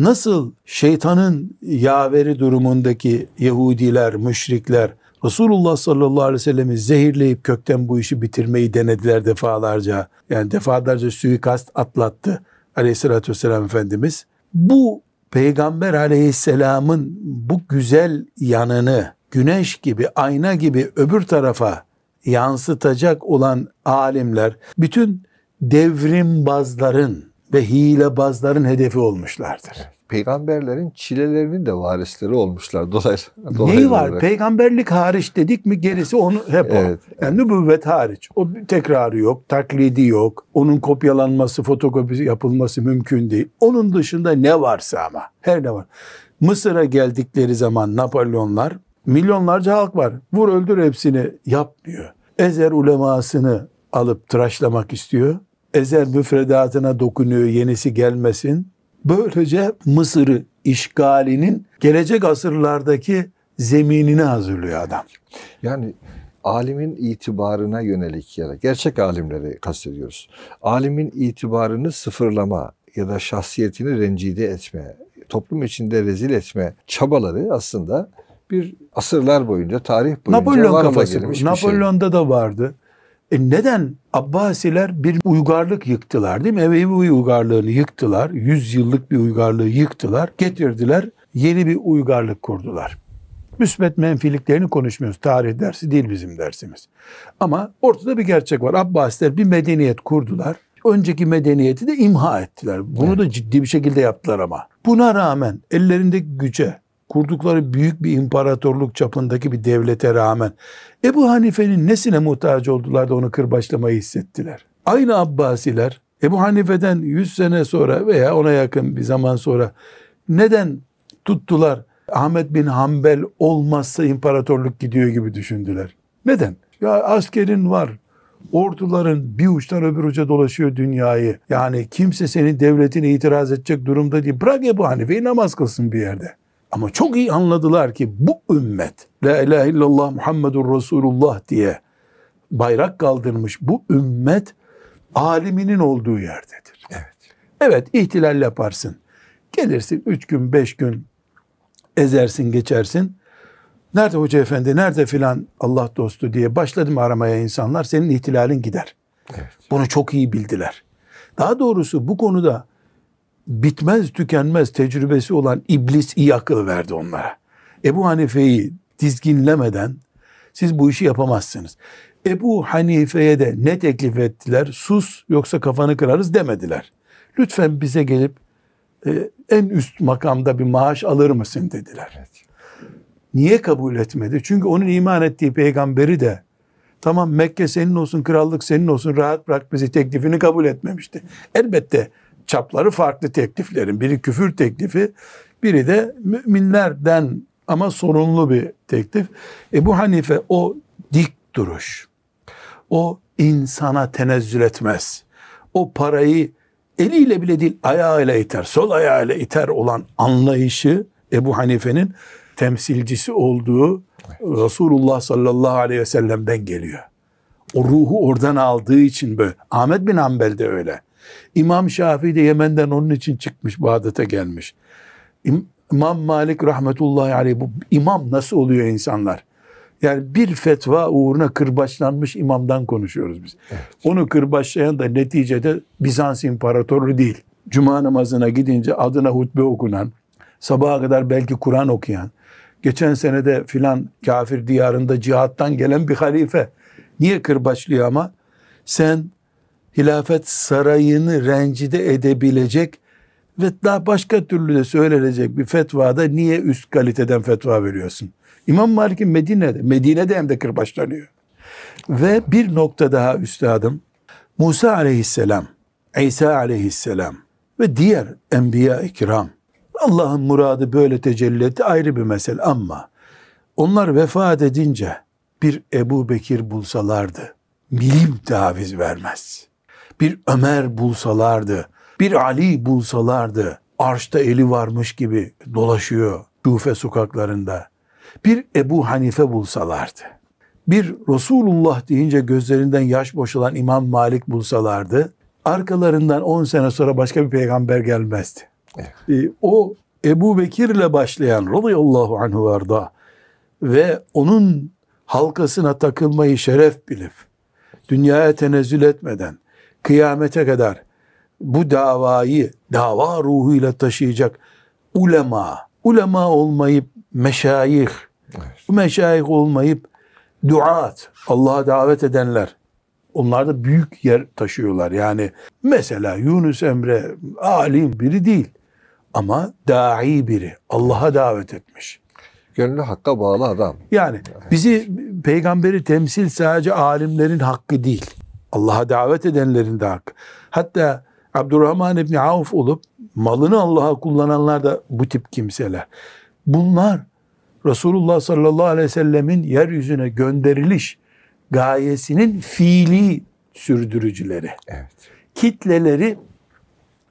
Nasıl şeytanın yaveri durumundaki Yahudiler, müşrikler Resulullah sallallahu aleyhi ve sellem'i zehirleyip kökten bu işi bitirmeyi denediler defalarca. Yani defalarca suikast atlattı aleyhissalatü vesselam Efendimiz. Bu Peygamber aleyhisselamın bu güzel yanını güneş gibi, ayna gibi öbür tarafa yansıtacak olan alimler, bütün devrimbazların ve hilebazların hedefi olmuşlardır. Peygamberlerin çilelerinin de varisleri olmuşlar dolayısıyla. dolayısıyla Neyi var? Olarak. Peygamberlik hariç dedik mi gerisi onu hep evet, Yani evet. nübüvvet hariç. O tekrarı yok, taklidi yok. Onun kopyalanması, fotokopisi yapılması mümkün değil. Onun dışında ne varsa ama her ne var. Mısır'a geldikleri zaman Napolyonlar milyonlarca halk var. Vur öldür hepsini yapmıyor. Ezer ulemasını alıp tıraşlamak istiyor ezel müfredatına dokunuyor yenisi gelmesin. Böylece Mısır'ı işgalinin gelecek asırlardaki zeminini hazırlıyor adam. Yani alimin itibarına yönelik ya da gerçek alimleri kastediyoruz. Alimin itibarını sıfırlama ya da şahsiyetini rencide etme, toplum içinde rezil etme çabaları aslında bir asırlar boyunca, tarih boyunca Napolyon kafası gelmiş şey. Napolyon'da şey. da vardı. E neden Abbasiler bir uygarlık yıktılar değil mi? Emevi uygarlığını yıktılar. Yüz yıllık bir uygarlığı yıktılar. Getirdiler yeni bir uygarlık kurdular. Müsbet menfiliklerini konuşmuyoruz. Tarih dersi değil bizim dersimiz. Ama ortada bir gerçek var. Abbasiler bir medeniyet kurdular. Önceki medeniyeti de imha ettiler. Bunu evet. da ciddi bir şekilde yaptılar ama. Buna rağmen ellerindeki güce, kurdukları büyük bir imparatorluk çapındaki bir devlete rağmen Ebu Hanife'nin nesine muhtaç oldular da onu kırbaçlamayı hissettiler. Aynı Abbasiler Ebu Hanife'den 100 sene sonra veya ona yakın bir zaman sonra neden tuttular Ahmet bin Hanbel olmazsa imparatorluk gidiyor gibi düşündüler. Neden? Ya askerin var. Orduların bir uçtan öbür uca dolaşıyor dünyayı. Yani kimse senin devletine itiraz edecek durumda değil. Bırak Ebu Hanife'yi namaz kılsın bir yerde. Ama çok iyi anladılar ki bu ümmet La ilahe illallah Muhammedur Resulullah diye bayrak kaldırmış bu ümmet aliminin olduğu yerdedir. Evet. Evet ihtilal yaparsın. Gelirsin üç gün beş gün ezersin geçersin. Nerede hoca efendi nerede filan Allah dostu diye başladım aramaya insanlar senin ihtilalin gider. Evet. Bunu çok iyi bildiler. Daha doğrusu bu konuda bitmez tükenmez tecrübesi olan iblis iyi akıl verdi onlara. Ebu Hanife'yi dizginlemeden siz bu işi yapamazsınız. Ebu Hanife'ye de ne teklif ettiler? Sus yoksa kafanı kırarız demediler. Lütfen bize gelip e, en üst makamda bir maaş alır mısın dediler. Niye kabul etmedi? Çünkü onun iman ettiği peygamberi de tamam Mekke senin olsun, krallık senin olsun, rahat bırak bizi teklifini kabul etmemişti. Elbette çapları farklı tekliflerin. Biri küfür teklifi, biri de müminlerden ama sorunlu bir teklif. Ebu Hanife o dik duruş, o insana tenezzül etmez. O parayı eliyle bile değil ayağıyla iter, sol ayağıyla iter olan anlayışı Ebu Hanife'nin temsilcisi olduğu Resulullah sallallahu aleyhi ve sellem'den geliyor. O ruhu oradan aldığı için böyle. Ahmet bin Hanbel de öyle. İmam Şafii de Yemen'den onun için çıkmış Bağdat'a gelmiş. İmam Malik rahmetullahi aleyh bu imam nasıl oluyor insanlar? Yani bir fetva uğruna kırbaçlanmış imamdan konuşuyoruz biz. Evet. Onu kırbaçlayan da neticede Bizans imparatoru değil. Cuma namazına gidince adına hutbe okunan, sabaha kadar belki Kur'an okuyan, geçen sene de filan kafir diyarında cihattan gelen bir halife. Niye kırbaçlıyor ama? Sen hilafet sarayını rencide edebilecek ve daha başka türlü de söylenecek bir fetvada niye üst kaliteden fetva veriyorsun? İmam Malik'in Medine'de, Medine'de hem de kırbaçlanıyor. Ve bir nokta daha üstadım, Musa aleyhisselam, İsa aleyhisselam ve diğer enbiya ikram Allah'ın muradı böyle tecelli etti ayrı bir mesele ama onlar vefat edince bir Ebu Bekir bulsalardı milim taviz vermez bir Ömer bulsalardı, bir Ali bulsalardı, arşta eli varmış gibi dolaşıyor Şufe sokaklarında. Bir Ebu Hanife bulsalardı, bir Resulullah deyince gözlerinden yaş boşalan İmam Malik bulsalardı, arkalarından 10 sene sonra başka bir peygamber gelmezdi. Evet. Ee, o Ebu Bekir ile başlayan radıyallahu anhu arda ve onun halkasına takılmayı şeref bilip, dünyaya tenezzül etmeden, kıyamete kadar bu davayı dava ruhuyla taşıyacak ulema, ulema olmayıp meşayih, evet. bu meşayih olmayıp duat, Allah'a davet edenler, onlar da büyük yer taşıyorlar. Yani mesela Yunus Emre alim biri değil ama da'i biri. Allah'a davet etmiş. Gönlü hakka bağlı adam. Yani bizi peygamberi temsil sadece alimlerin hakkı değil. Allah'a davet edenlerin de hakkı. Hatta Abdurrahman İbni Avf olup malını Allah'a kullananlar da bu tip kimseler. Bunlar Resulullah sallallahu aleyhi ve sellemin yeryüzüne gönderiliş gayesinin fiili sürdürücüleri. Evet. Kitleleri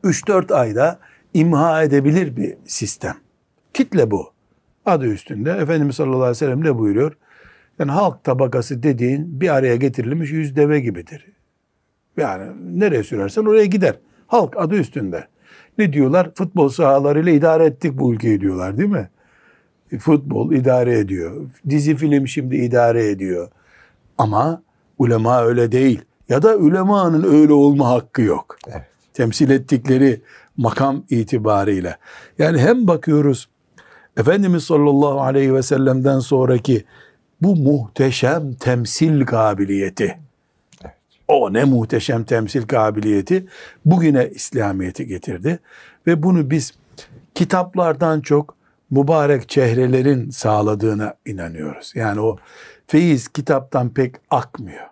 3-4 ayda imha edebilir bir sistem. Kitle bu. Adı üstünde. Efendimiz sallallahu aleyhi ve sellem ne buyuruyor? Yani halk tabakası dediğin bir araya getirilmiş yüz deve gibidir. Yani nereye sürersen oraya gider. Halk adı üstünde. Ne diyorlar? Futbol sahalarıyla idare ettik bu ülkeyi diyorlar değil mi? Futbol idare ediyor. Dizi film şimdi idare ediyor. Ama ulema öyle değil. Ya da ulemanın öyle olma hakkı yok. Evet. Temsil ettikleri makam itibariyle. Yani hem bakıyoruz Efendimiz sallallahu aleyhi ve sellem'den sonraki bu muhteşem temsil kabiliyeti. O ne muhteşem temsil kabiliyeti bugüne İslamiyet'i getirdi. Ve bunu biz kitaplardan çok mübarek çehrelerin sağladığına inanıyoruz. Yani o feyiz kitaptan pek akmıyor.